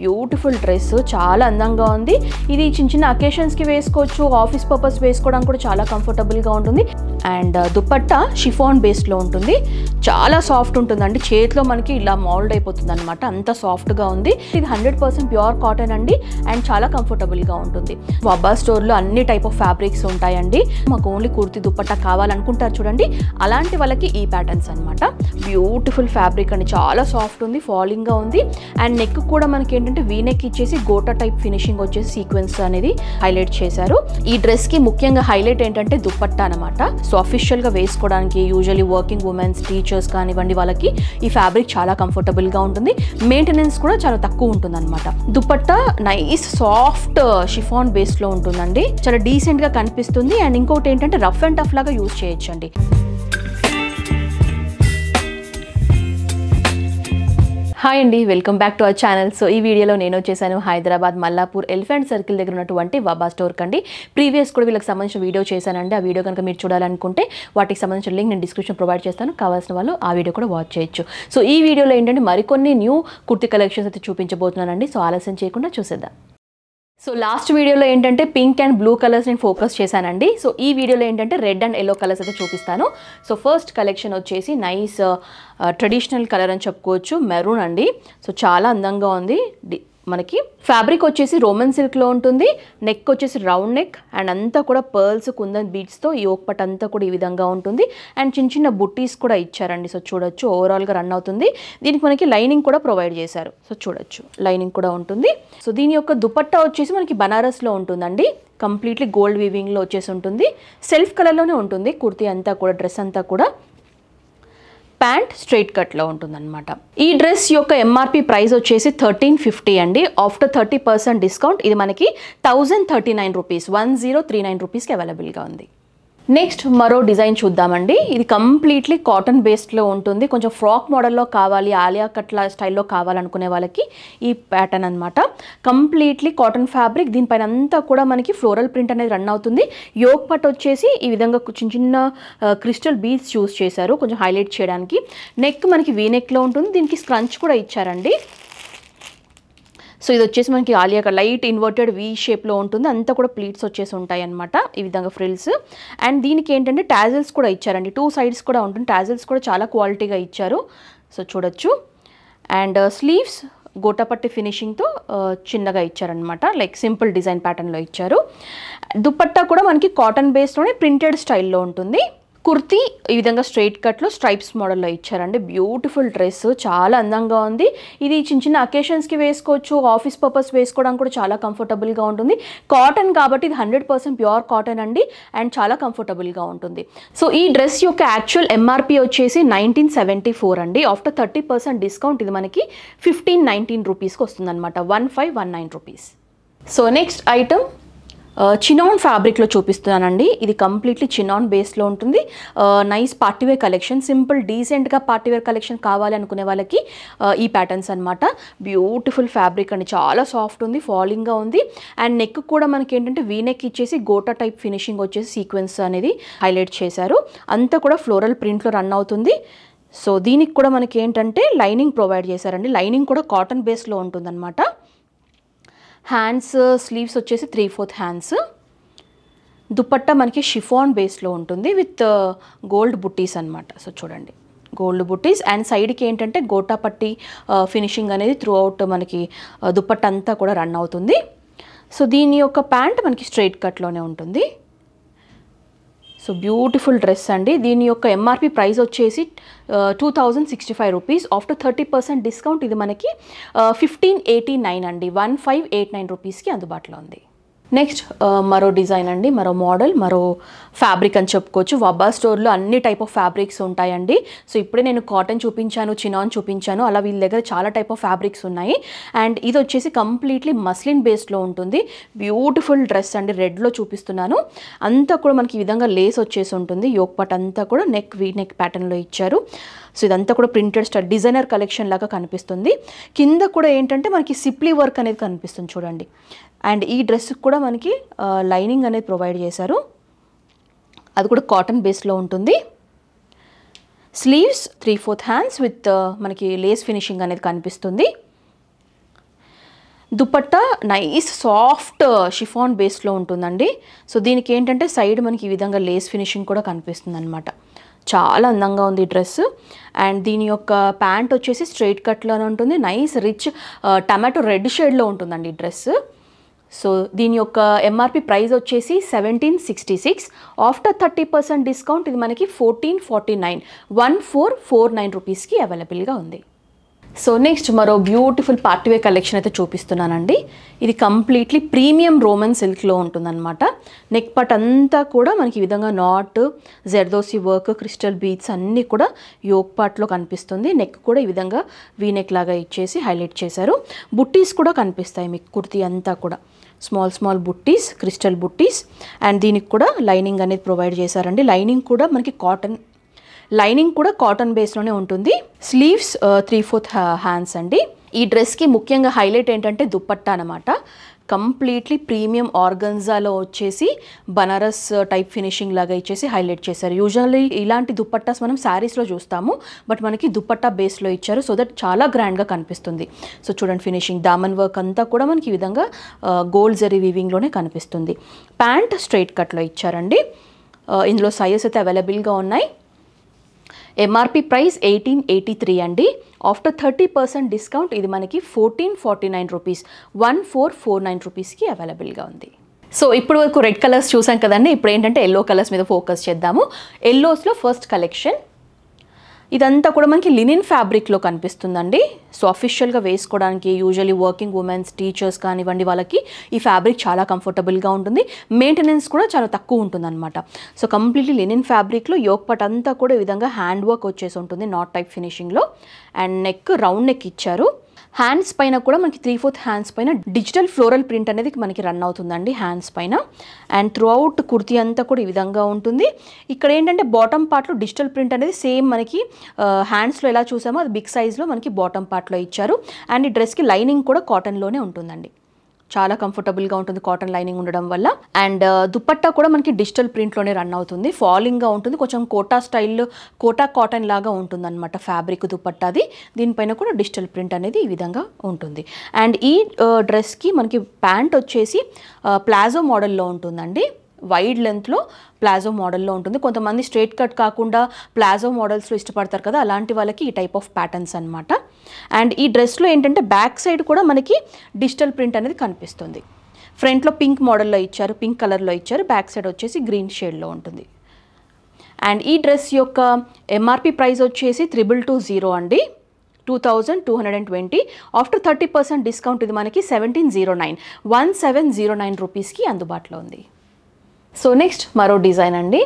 beautiful dress చాలా అందంగా ఉంది ఇది చిన్న చిన్న అకేషన్స్కి వేసుకోవచ్చు ఆఫీస్ పర్పస్ వేసుకోవడానికి కూడా చాలా కంఫర్టబుల్గా ఉంటుంది అండ్ దుప్పట్ట షిఫాన్ బేస్డ్లో ఉంటుంది చాలా సాఫ్ట్ ఉంటుందండి చేతిలో మనకి ఇలా మౌల్డ్ అయిపోతుంది అనమాట అంత సాఫ్ట్గా ఉంది ఇది హండ్రెడ్ పర్సెంట్ ప్యూర్ కాటన్ అండి అండ్ చాలా కంఫర్టబుల్గా ఉంటుంది వబ్బా స్టోర్లో అన్ని టైప్ ఆఫ్ ఫ్యాబ్రిక్స్ ఉంటాయండి మాకు ఓన్లీ కుర్తి దుప్పట్ట కావాలనుకుంటారు చూడండి అలాంటి వాళ్ళకి ఈ ప్యాటర్న్స్ అనమాట బ్యూటిఫుల్ ఫ్యాబ్రిక్ అండి చాలా సాఫ్ట్ ఉంది ఫాలింగ్గా ఉంది అండ్ నెక్ కూడా మనకి ఏంటంటే వీ నెక్ ఇచ్చేసి గోటా టైప్ ఫినిషింగ్ వచ్చేసి సీక్వెన్స్ అనేది హైలైట్ చేశారు ఈ డ్రెస్కి ముఖ్యంగా హైలైట్ ఏంటంటే దుప్పట్ట అనమాట సో అఫీషియల్గా వేసుకోవడానికి యూజువలీ వర్కింగ్ ఉమెన్స్ టీచర్స్ కానివ్వండి వాళ్ళకి ఈ ఫ్యాబ్రిక్ చాలా కంఫర్టబుల్గా ఉంటుంది మెయింటెనెన్స్ కూడా చాలా తక్కువ ఉంటుందన్నమాట దుపట్టా నైస్ సాఫ్ట్ షిఫాన్ బేస్లో ఉంటుందండి చాలా డీసెంట్గా కనిపిస్తుంది అండ్ ఇంకోటి ఏంటంటే రఫ్ అండ్ టఫ్ లాగా యూజ్ చేయొచ్చండి హాయ్ అండి welcome back to our channel so ఈ వీడియోలో నేను వచ్చేసాను హైదరాబాద్ మల్లాపూర్ ఎలిఫెంట్ సర్కిల్ దగ్గర ఉన్నటువంటి వాబా స్టోర్ కండి ప్రీవియస్ కూడా వీళ్ళకి సంబంధించిన వీడియో చేశానండి ఆ వీడియో కనుక మీరు చూడాలనుకుంటే వాటికి సంబంధించిన లింక్ నేను డిస్క్రిప్షన్ ప్రొవైడ్ చేస్తాను కావాల్సిన వాళ్ళు ఆ వీడియో కూడా వాచ్ చేయొచ్చు సో ఈ వీడియోలో ఏంటంటే మరికొన్ని న్యూ కుర్తి కలెక్షన్స్ అయితే చూపించబోతున్నానండి సో ఆలస్యం చేయకుండా చూసేద్దాం సో లాస్ట్ వీడియోలో ఏంటంటే పింక్ అండ్ బ్లూ కలర్స్ నేను ఫోకస్ చేశానండి సో ఈ వీడియోలో ఏంటంటే రెడ్ అండ్ ఎల్లో కలర్స్ అయితే చూపిస్తాను సో ఫస్ట్ కలెక్షన్ వచ్చేసి నైస్ ట్రెడిషనల్ కలర్ అని చెప్పుకోవచ్చు మెరూన్ అండి సో చాలా అందంగా ఉంది మనకి ఫ్యాబ్రిక్ వచ్చేసి రోమన్ సిల్క్లో ఉంటుంది నెక్ వచ్చేసి రౌండ్ నెక్ అండ్ అంతా కూడా పర్ల్స్ కుందన్ బీట్స్తో ఈ పట్ అంతా కూడా ఈ విధంగా ఉంటుంది అండ్ చిన్న చిన్న బుట్టీస్ కూడా ఇచ్చారండి సో చూడొచ్చు ఓవరాల్గా రన్ అవుతుంది దీనికి మనకి లైనింగ్ కూడా ప్రొవైడ్ చేశారు సో చూడొచ్చు లైనింగ్ కూడా ఉంటుంది సో దీని యొక్క దుపట్టా వచ్చేసి మనకి బనారస్లో ఉంటుందండి కంప్లీట్లీ గోల్డ్ వీవింగ్లో వచ్చేసి ఉంటుంది సెల్ఫ్ కలర్లోనే ఉంటుంది కుర్తీ అంతా కూడా డ్రెస్ అంతా కూడా ప్యాంట్ స్ట్రైట్ కట్లో ఉంటుందన్నమాట ఈ డ్రెస్ యొక్క ఎంఆర్పి ప్రైస్ వచ్చేసి థర్టీన్ ఫిఫ్టీ అండి ఆఫ్టర్ థర్టీ పర్సెంట్ డిస్కౌంట్ ఇది మనకి thousand thirty nine rupees one zero three nine రూపీస్కి అవైలబుల్గా ఉంది నెక్స్ట్ మరో డిజైన్ చూద్దామండి ఇది కంప్లీట్లీ కాటన్ బేస్డ్లో ఉంటుంది కొంచెం ఫ్రాక్ మోడల్లో కావాలి ఆలియా కట్ల స్టైల్లో కావాలనుకునే వాళ్ళకి ఈ ప్యాటర్న్ అనమాట కంప్లీట్లీ కాటన్ ఫ్యాబ్రిక్ దీనిపైన అంతా కూడా మనకి ఫ్లోరల్ ప్రింట్ అనేది రన్ అవుతుంది యోగ్ పట్ వచ్చేసి ఈ విధంగా చిన్న చిన్న క్రిస్టల్ బీడ్స్ చూస్ చేశారు కొంచెం హైలైట్ చేయడానికి నెక్ మనకి వీ నెక్లో ఉంటుంది దీనికి స్క్రంచ్ కూడా ఇచ్చారండి సో ఇది వచ్చేసి మనకి ఆలియా లైట్ ఇన్వర్టెడ్ వీ షేప్లో ఉంటుంది అంతా కూడా ప్లీట్స్ వచ్చేసి ఉంటాయి అనమాట ఈ విధంగా ఫ్రిల్స్ అండ్ దీనికి ఏంటంటే ట్యాజిల్స్ కూడా ఇచ్చారండి టూ సైడ్స్ కూడా ఉంటుంది ట్యాజిల్స్ కూడా చాలా క్వాలిటీగా ఇచ్చారు సో చూడొచ్చు అండ్ స్లీవ్స్ గోటాపట్టి ఫినిషింగ్తో చిన్నగా ఇచ్చారనమాట లైక్ సింపుల్ డిజైన్ ప్యాటర్న్లో ఇచ్చారు దుపట్టా కూడా మనకి కాటన్ బేస్లోనే ప్రింటెడ్ స్టైల్లో ఉంటుంది కుర్తీ ఈ విధంగా స్ట్రైట్ కట్లో స్ట్రైప్స్ మోడల్లో ఇచ్చారండి బ్యూటిఫుల్ డ్రెస్ చాలా అందంగా ఉంది ఇది చిన్న చిన్న అకేషన్స్కి వేసుకోవచ్చు ఆఫీస్ పర్పస్ వేసుకోవడానికి కూడా చాలా కంఫర్టబుల్గా ఉంటుంది కాటన్ కాబట్టి ఇది హండ్రెడ్ పర్సెంట్ ప్యూర్ కాటన్ అండి అండ్ చాలా కంఫర్టబుల్గా ఉంటుంది సో ఈ డ్రెస్ యొక్క యాక్చువల్ ఎంఆర్పి వచ్చేసి నైన్టీన్ సెవెంటీ ఫోర్ అండి ఆఫ్టర్ థర్టీ పర్సెంట్ డిస్కౌంట్ ఇది మనకి ఫిఫ్టీన్ నైన్టీన్ రూపీస్కి వస్తుందన్నమాట one five one nine rupees so next item chinon ఫ్యాబ్రిక్లో చూపిస్తున్నానండి ఇది కంప్లీట్లీ చినాన్ బేస్లో ఉంటుంది నైస్ పార్టీవేర్ కలెక్షన్ సింపుల్ డీసెంట్గా పార్టీవేర్ కలెక్షన్ కావాలి అనుకునే వాళ్ళకి ఈ ప్యాటర్న్స్ అనమాట బ్యూటిఫుల్ ఫ్యాబ్రిక్ అండి చాలా సాఫ్ట్ ఉంది ఫాలింగ్గా ఉంది అండ్ నెక్ కూడా మనకి ఏంటంటే నెక్ ఇచ్చేసి గోటా టైప్ ఫినిషింగ్ వచ్చేసి సీక్వెన్స్ అనేది హైలైట్ చేశారు అంతా కూడా ఫ్లోరల్ ప్రింట్లో రన్ అవుతుంది సో దీనికి కూడా మనకి ఏంటంటే లైనింగ్ ప్రొవైడ్ చేశారండి లైనింగ్ కూడా కాటన్ బేస్లో ఉంటుందన్నమాట హ్యాండ్స్ స్లీవ్స్ వచ్చేసి త్రీ ఫోర్త్ హ్యాండ్స్ దుప్పట్ట మనకి షిఫాన్ బేస్లో ఉంటుంది విత్ uh, గోల్డ్ బుట్టీస్ అనమాట సో చూడండి గోల్డ్ బుట్టీస్ అండ్ సైడ్కి ఏంటంటే గోటా పట్టి uh, ఫినిషింగ్ అనేది త్రూ అవుట్ మనకి uh, దుప్పట్ట అంతా కూడా రన్ అవుతుంది సో దీని యొక్క ప్యాంట్ మనకి స్ట్రైట్ కట్లోనే ఉంటుంది సో బ్యూటిఫుల్ డ్రెస్ అండి దీని యొక్క ఎంఆర్పి ప్రైస్ వచ్చేసి two thousand sixty five rupees after thirty percent discount ఇది మనకి ఫిఫ్టీన్ ఎయిటీ నైన్ అండి వన్ ఫైవ్ ఎయిట్ నైన్ రూపీస్కి అందుబాటులో ఉంది నెక్స్ట్ మరో డిజైన్ అండి మరో మోడల్ మరో ఫ్యాబ్రిక్ అని చెప్పుకోవచ్చు వబ్బా స్టోర్లో అన్ని టైప్ ఆఫ్ ఫ్యాబ్రిక్స్ ఉంటాయండి సో ఇప్పుడే నేను కాటన్ చూపించాను చినాన్ చూపించాను అలా వీళ్ళ దగ్గర చాలా టైప్ ఆఫ్ ఫ్యాబ్రిక్స్ ఉన్నాయి అండ్ ఇది వచ్చేసి కంప్లీట్లీ మస్లిన్ బేస్డ్లో ఉంటుంది బ్యూటిఫుల్ డ్రెస్ అండి రెడ్లో చూపిస్తున్నాను అంతా కూడా మనకి ఈ విధంగా లేస్ వచ్చేసి ఉంటుంది యోక్ పట్ అంతా కూడా నెక్ వీ నెక్ ప్యాటర్న్లో ఇచ్చారు సో ఇదంతా కూడా ప్రింటెడ్ స్టార్ డిజైనర్ కలెక్షన్ లాగా కనిపిస్తుంది కింద కూడా ఏంటంటే మనకి సిప్లీ వర్క్ అనేది కనిపిస్తుంది చూడండి అండ్ ఈ డ్రెస్కి కూడా మనకి లైనింగ్ అనేది ప్రొవైడ్ చేశారు అది కూడా కాటన్ బేస్లో ఉంటుంది sleeves three fourth hands with మనకి లేస్ ఫినిషింగ్ అనేది కనిపిస్తుంది దుపట్టా నైస్ సాఫ్ట్ షిఫాన్ బేస్లో ఉంటుందండి సో దీనికి ఏంటంటే సైడ్ మనకి ఈ విధంగా లేస్ ఫినిషింగ్ కూడా కనిపిస్తుంది అనమాట చాలా అందంగా ఉంది డ్రెస్ అండ్ దీని యొక్క ప్యాంట్ వచ్చేసి స్ట్రైట్ కట్లోనే ఉంటుంది నైస్ రిచ్ టమాటో రెడ్ షేడ్లో ఉంటుందండి ఈ డ్రెస్ సో దీని యొక్క ఎంఆర్పి ప్రైస్ వచ్చేసి seventeen sixty six after thirty percent discount ఇది మనకి fourteen forty nine one four four nine రూపీస్కి అవైలబుల్గా ఉంది సో నెక్స్ట్ మరో బ్యూటిఫుల్ పార్టీవే కలెక్షన్ అయితే చూపిస్తున్నానండి ఇది కంప్లీట్లీ ప్రీమియం రోమన్ సిల్క్లో ఉంటుందన్నమాట నెక్ పట్ అంతా కూడా మనకి ఈ విధంగా knot zardozi work crystal beads అన్నీ కూడా యోక్ పార్ట్లో కనిపిస్తుంది నెక్ కూడా ఈ విధంగా వీ నెక్ లాగా ఇచ్చేసి హైలైట్ చేశారు బుట్టీస్ కూడా కనిపిస్తాయి మీకు కుర్తీ అంతా కూడా small small buttis crystal buttis and దీనికి కూడా లైనింగ్ అనేది ప్రొవైడ్ చేశారండి లైనింగ్ కూడా మనకి కాటన్ లైనింగ్ కూడా కాటన్ బేస్లోనే ఉంటుంది స్లీవ్స్ త్రీ ఫోర్త్ హ్యాండ్స్ అండి ఈ డ్రెస్కి ముఖ్యంగా హైలైట్ ఏంటంటే దుప్పట్ట అనమాట కంప్లీట్లీ ప్రీమియం ఆర్గన్జాలో వచ్చేసి బనారస్ టైప్ uh, ఫినిషింగ్ లాగా ఇచ్చేసి హైలైట్ చేశారు యూజువల్లీ ఇలాంటి దుప్పట్టాస్ మనం శారీస్లో చూస్తాము బట్ మనకి దుప్పట్టా బేస్లో ఇచ్చారు సో దట్ చాలా గ్రాండ్గా కనిపిస్తుంది సో చూడండి ఫినిషింగ్ దామన్ వర్క్ అంతా కూడా మనకి ఈ విధంగా గోల్డ్ జరీ వీవింగ్లోనే కనిపిస్తుంది ప్యాంట్ స్ట్రైట్ కట్లో ఇచ్చారండి uh, ఇందులో సైజెస్ అయితే అవైలబుల్గా ఉన్నాయి MRP price eighteen eighty three అండి ఆఫ్టర్ థర్టీ పర్సెంట్ డిస్కౌంట్ ఇది మనకి fourteen forty nine rupees one four four nine రూపీస్కి అవైలబుల్గా ఉంది సో ఇప్పుడు వరకు రెడ్ కలర్స్ చూసాం కదండి ఇప్పుడు ఏంటంటే ఎల్లో కలర్స్ మీద ఫోకస్ చేద్దాము ఎల్లోస్లో ఫస్ట్ కలెక్షన్ ఇదంతా కూడా మనకి లినిన్ ఫ్యాబ్రిక్లో కనిపిస్తుందండి సో అఫీషియల్గా వేసుకోవడానికి యూజువలీ వర్కింగ్ ఉమెన్స్ టీచర్స్ కానివ్వండి వాళ్ళకి ఈ ఫ్యాబ్రిక్ చాలా కంఫర్టబుల్గా ఉంటుంది మెయింటెనెన్స్ కూడా చాలా తక్కువ ఉంటుందన్నమాట సో కంప్లీట్లీ లినిన్ ఫ్యాబ్రిక్లో యోక్ పట్ అంతా కూడా ఈ విధంగా హ్యాండ్ వర్క్ వచ్చేసి ఉంటుంది నాట్ టైప్ ఫినిషింగ్లో అండ్ నెక్ రౌండ్ నెక్ ఇచ్చారు హ్యాండ్స్ పైన కూడా మనకి త్రీ ఫోర్త్ హ్యాండ్స్ పైన డిజిటల్ ఫ్లోరల్ ప్రింట్ అనేది మనకి రన్ అవుతుందండి హ్యాండ్స్ పైన అండ్ త్రూ అవుట్ కుర్తీ అంతా కూడా ఈ విధంగా ఉంటుంది ఇక్కడ ఏంటంటే బాటమ్ పార్ట్లో డిజిటల్ ప్రింట్ అనేది సేమ్ మనకి హ్యాండ్స్లో ఎలా చూసామో అది బిగ్ సైజ్లో మనకి బాటమ్ పార్ట్లో ఇచ్చారు అండ్ ఈ డ్రెస్కి లైనింగ్ కూడా కాటన్లోనే ఉంటుందండి చాలా కంఫర్టబుల్గా ఉంటుంది కాటన్ లైనింగ్ ఉండడం వల్ల అండ్ uh, దుపట్టా కూడా మనకి డిజిటల్ ప్రింట్లోనే రన్ అవుతుంది ఫాలింగ్గా ఉంటుంది కొంచెం కోటా స్టైల్ కోటా కాటన్ లాగా ఉంటుంది అనమాట ఫ్యాబ్రిక్ దుపట్టాది దీనిపైన కూడా డిజిటల్ ప్రింట్ అనేది ఈ విధంగా ఉంటుంది అండ్ ఈ డ్రెస్కి uh, మనకి ప్యాంట్ వచ్చేసి ప్లాజో uh, మోడల్లో ఉంటుందండి వైడ్ లెంత్లో ప్లాజో మోడల్లో ఉంటుంది కొంతమంది స్ట్రేట్ కట్ కాకుండా ప్లాజో మోడల్స్లో ఇష్టపడతారు కదా అలాంటి వాళ్ళకి ఈ టైప్ ఆఫ్ ప్యాటర్న్స్ అనమాట అండ్ ఈ డ్రెస్లో ఏంటంటే బ్యాక్ సైడ్ కూడా మనకి డిజిటల్ ప్రింట్ అనేది కనిపిస్తుంది ఫ్రంట్లో పింక్ మోడల్లో ఇచ్చారు పింక్ కలర్లో ఇచ్చారు బ్యాక్ సైడ్ వచ్చేసి గ్రీన్ షేడ్లో ఉంటుంది అండ్ ఈ డ్రెస్ యొక్క ఎంఆర్పి ప్రైస్ వచ్చేసి త్రిబుల్ టూ జీరో అండి two thousand two hundred and twenty after thirty percent discount ఇది మనకి seventeen zero nine one seven zero nine రూపీస్కి అందుబాటులో ఉంది సో నెక్స్ట్ మరో డిజైన్ అండి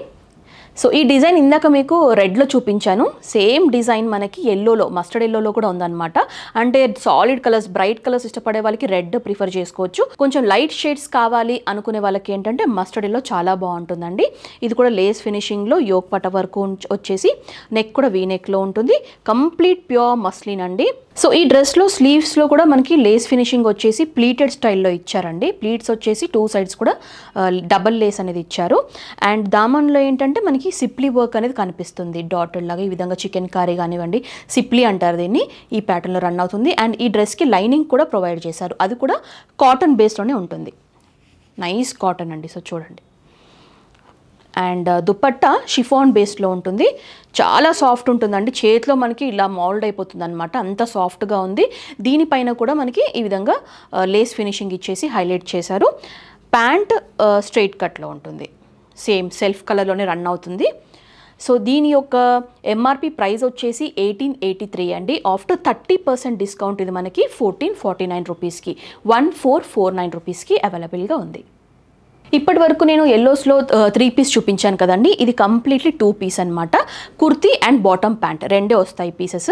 సో ఈ డిజైన్ ఇందాక మీకు రెడ్లో చూపించాను సేమ్ డిజైన్ మనకి ఎల్లోలో మస్టర్డ్ ఎల్లోలో కూడా ఉందన్నమాట అంటే సాలిడ్ కలర్స్ బ్రైట్ కలర్స్ ఇష్టపడే వాళ్ళకి రెడ్ ప్రిఫర్ చేసుకోవచ్చు కొంచెం లైట్ షేడ్స్ కావాలి అనుకునే వాళ్ళకి ఏంటంటే మస్టర్డ్ ఎల్లో చాలా బాగుంటుందండి ఇది కూడా లేస్ ఫినిషింగ్లో యోగ్ పట వరకు వచ్చేసి నెక్ కూడా వీ నెక్లో ఉంటుంది కంప్లీట్ ప్యూర్ మస్లిన్ అండి సో ఈ డ్రెస్లో స్లీవ్స్లో కూడా మనకి లేస్ ఫినిషింగ్ వచ్చేసి ప్లీటెడ్ స్టైల్లో ఇచ్చారండి ప్లీట్స్ వచ్చేసి టూ సైడ్స్ కూడా డబల్ లేస్ అనేది ఇచ్చారు అండ్ దామన్లో ఏంటంటే మనకి మనకి సిప్లీ వర్క్ అనేది కనిపిస్తుంది డాటెడ్ లాగా ఈ విధంగా చికెన్ కర్రీ కానివ్వండి సిప్లీ అంటారు దీన్ని ఈ ప్యాటర్న్లో రన్ అవుతుంది అండ్ ఈ డ్రెస్కి లైనింగ్ కూడా ప్రొవైడ్ చేశారు అది కూడా కాటన్ బేస్లోనే ఉంటుంది నైస్ కాటన్ అండి సో చూడండి అండ్ దుప్పట్ట షిఫాన్ బేస్డ్లో ఉంటుంది చాలా సాఫ్ట్ ఉంటుందండి చేతిలో మనకి ఇలా మౌల్డ్ అయిపోతుంది అనమాట అంత సాఫ్ట్గా ఉంది దీనిపైన కూడా మనకి ఈ విధంగా లేస్ uh, ఫినిషింగ్ ఇచ్చేసి హైలైట్ చేశారు ప్యాంట్ స్ట్రైట్ కట్లో ఉంటుంది సేమ్ సెల్ఫ్ కలర్లోనే రన్ అవుతుంది సో దీని యొక్క ఎంఆర్పి ప్రైస్ వచ్చేసి ఎయిటీన్ ఎయిటీ త్రీ అండి ఆఫ్టర్ థర్టీ పర్సెంట్ డిస్కౌంట్ ఇది మనకి ఫోర్టీన్ ఫార్టీ నైన్ రూపీస్కి వన్ ఫోర్ ఫోర్ నైన్ రూపీస్కి అవైలబుల్గా ఉంది ఇప్పటి వరకు నేను ఎల్లోస్లో త్రీ పీస్ చూపించాను కదండి ఇది కంప్లీట్లీ టూ పీస్ అనమాట కుర్తీ అండ్ బాటమ్ ప్యాంట్ రెండే వస్తాయి పీసెస్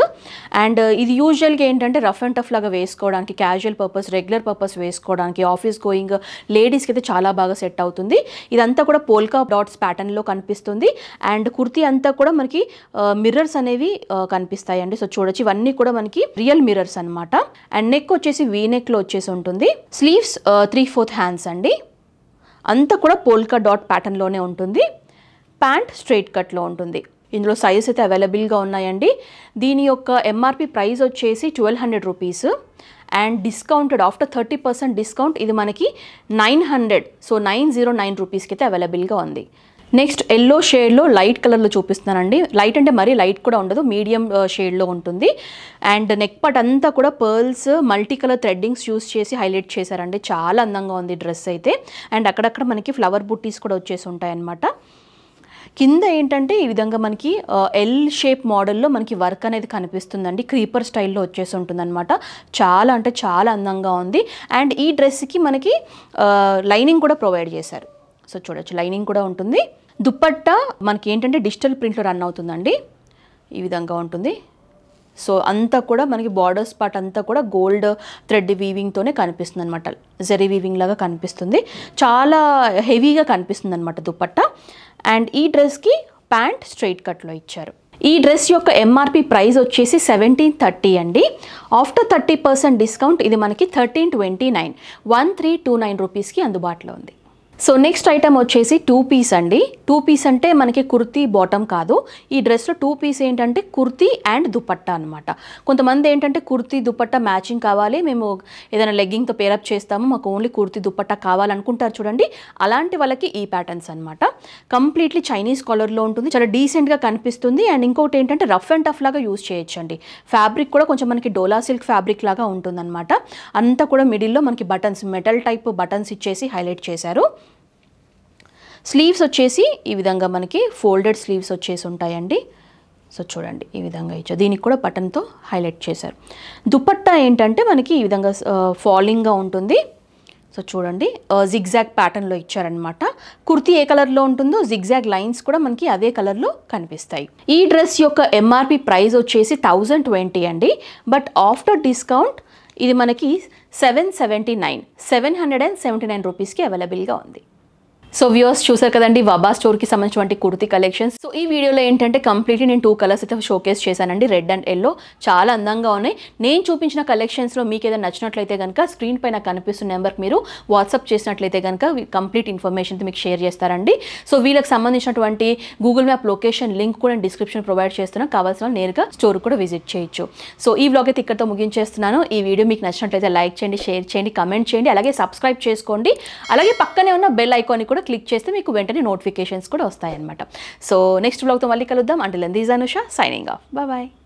అండ్ ఇది యూజువల్గా ఏంటంటే రఫ్ అండ్ టఫ్ లాగా వేసుకోవడానికి క్యాజువల్ పర్పస్ రెగ్యులర్ పర్పస్ వేసుకోవడానికి ఆఫీస్ గోయింగ్ లేడీస్కి అయితే చాలా బాగా సెట్ అవుతుంది ఇదంతా కూడా పోల్కా డాట్స్ ప్యాటర్న్లో కనిపిస్తుంది అండ్ కుర్తీ అంతా కూడా మనకి మిర్రర్స్ అనేవి కనిపిస్తాయండి సో చూడొచ్చు ఇవన్నీ కూడా మనకి రియల్ మిర్రర్స్ అనమాట అండ్ నెక్ వచ్చేసి వీ నెక్లో వచ్చేసి ఉంటుంది స్లీవ్స్ త్రీ ఫోర్త్ హ్యాండ్స్ అండి అంతా కూడా పోల్కా డాట్ ప్యాటర్న్లోనే ఉంటుంది ప్యాంట్ స్ట్రైట్ కట్లో ఉంటుంది ఇందులో సైజెస్ అయితే అవైలబుల్గా ఉన్నాయండి దీని యొక్క ఎంఆర్పి ప్రైస్ వచ్చేసి twelve hundred rupees and discounted after thirty percent discount ఇది మనకి nine hundred so nine zero nine రూపీస్కి అయితే అవైలబుల్గా ఉంది నెక్స్ట్ ఎల్లో షేడ్లో లైట్ కలర్లో చూపిస్తున్నానండి లైట్ అంటే మరీ లైట్ కూడా ఉండదు మీడియం షేడ్లో uh, ఉంటుంది అండ్ నెక్ పట్ అంతా కూడా pearls multi colour threadings use చేసి హైలైట్ చేశారండి చాలా అందంగా ఉంది డ్రెస్ అయితే అండ్ అక్కడక్కడ మనకి ఫ్లవర్ బుట్టీస్ కూడా వచ్చేసి ఉంటాయన్నమాట కింద ఏంటంటే ఈ విధంగా మనకి ఎల్ షేప్ మోడల్లో మనకి వర్క్ అనేది కనిపిస్తుందండి క్రీపర్ స్టైల్లో వచ్చేసి ఉంటుందన్నమాట చాలా అంటే చాలా అందంగా ఉంది అండ్ ఈ డ్రెస్కి మనకి లైనింగ్ uh, కూడా ప్రొవైడ్ చేశారు సో చూడొచ్చు లైనింగ్ కూడా ఉంటుంది దుప్పట్ట మనకి ఏంటంటే డిజిటల్ ప్రింట్లో రన్ అవుతుందండి ఈ విధంగా ఉంటుంది సో అంతా కూడా మనకి బార్డర్స్ పార్ట్ అంతా కూడా గోల్డ్ థ్రెడ్ వీవింగ్తోనే కనిపిస్తుంది అనమాట జరీ వీవింగ్ లాగా కనిపిస్తుంది చాలా హెవీగా కనిపిస్తుంది అనమాట దుప్పట్ట అండ్ ఈ డ్రెస్కి ప్యాంట్ స్ట్రైట్ కట్లో ఇచ్చారు ఈ డ్రెస్ యొక్క ఎంఆర్పి ప్రైస్ వచ్చేసి సెవెంటీన్ థర్టీ అండి ఆఫ్టర్ థర్టీ పర్సెంట్ డిస్కౌంట్ ఇది మనకి thirteen twenty nine one three two nine రూపీస్కి అందుబాటులో ఉంది సో నెక్స్ట్ ఐటమ్ వచ్చేసి టూ పీస్ అండి టూ పీస్ అంటే మనకి కుర్తీ బాటమ్ కాదు ఈ డ్రెస్లో టూ పీస్ ఏంటంటే కుర్తీ అండ్ దుపట్టా అనమాట కొంతమంది ఏంటంటే కుర్తీ దుపట్టా మ్యాచింగ్ కావాలి మేము ఏదైనా లెగ్గింగ్తో పేరప్ చేస్తాము మాకు ఓన్లీ కుర్తీ దుపట్టా కావాలనుకుంటారు చూడండి అలాంటి వాళ్ళకి ఈ ప్యాటర్న్స్ అనమాట కంప్లీట్లీ చైనీస్ కలర్లో ఉంటుంది చాలా డీసెంట్గా కనిపిస్తుంది అండ్ ఇంకోటి ఏంటంటే రఫ్ అండ్ టఫ్ లాగా యూజ్ చేయొచ్చండి ఫ్యాబ్రిక్ కూడా కొంచెం మనకి డోలా సిల్క్ ఫ్యాబ్రిక్ లాగా ఉంటుందన్నమాట అంతా కూడా మిడిల్లో మనకి బటన్స్ మెటల్ టైప్ బటన్స్ ఇచ్చేసి హైలైట్ చేశారు స్లీవ్స్ వచ్చేసి ఈ విధంగా మనకి ఫోల్డెడ్ స్లీవ్స్ వచ్చేసి ఉంటాయండి సో చూడండి ఈ విధంగా ఇచ్చా దీనికి కూడా బటన్తో హైలైట్ చేశారు దుపట్టా ఏంటంటే మనకి ఈ విధంగా ఫాలింగ్గా ఉంటుంది సో చూడండి జిగ్జాగ్ ప్యాటర్న్లో ఇచ్చారనమాట కుర్తీ ఏ కలర్లో ఉంటుందో జిగ్జాగ్ లైన్స్ కూడా మనకి అదే కలర్లో కనిపిస్తాయి ఈ డ్రెస్ యొక్క ఎంఆర్పి ప్రైస్ వచ్చేసి థౌజండ్ ట్వంటీ అండి బట్ ఆఫ్టర్ డిస్కౌంట్ ఇది మనకి seven seventy nine seven hundred and seventy nine రూపీస్కి అవైలబుల్గా ఉంది సో వ్యూస్ చూసారు కదండి వబా కి సంబంధించిన కుర్తి కలెక్షన్స్ సో ఈ వీడియోలో ఏంటంటే కంప్లీట్లీ నేను టూ కలర్స్ అయితే షోకేస్ చేశానండి రెడ్ అండ్ ఎల్లో చాలా అందంగా ఉన్నాయి నేను చూపించిన కలెక్షన్స్లో మీకు ఏదైనా నచ్చినట్లయితే కనుక స్క్రీన్ పైన కనిపిస్తున్న నెంబర్కి మీరు వాట్సాప్ చేసినట్లయితే కనుక కంప్లీట్ ఇన్ఫర్మేషన్ మీకు షేర్ చేస్తారండి సో వీళ్ళకి సంబంధించినటువంటి గూగుల్ మ్యాప్ లొకేషన్ లింక్ కూడా నేను డిస్క్రిప్షన్ ప్రొవైడ్ చేస్తున్నాను కావాల్సిన నేరుగా స్టోర్ కూడా విజిట్ చేయొచ్చు సో ఈ బ్లాగ్ అయితే ఇక్కడితో ముగించేస్తున్నాను ఈ వీడియో మీకు నచ్చినట్లయితే లైక్ చేయండి షేర్ చేయండి కమెంట్ చేయండి అలాగే సబ్స్క్రైబ్ చేసుకోండి అలాగే పక్కనే ఉన్న బెల్ ఐకాన్ కూడా కూడా క్లిక్ చేస్తే మీకు వెంటనే నోటిఫికేషన్స్ కూడా వస్తాయన్నమాట సో నెక్స్ట్ బ్లాగ్తో మళ్ళీ కలుద్దాం అంటే లెందీజ్ అనుష సైనింగ్ ఆఫ్ బాయ్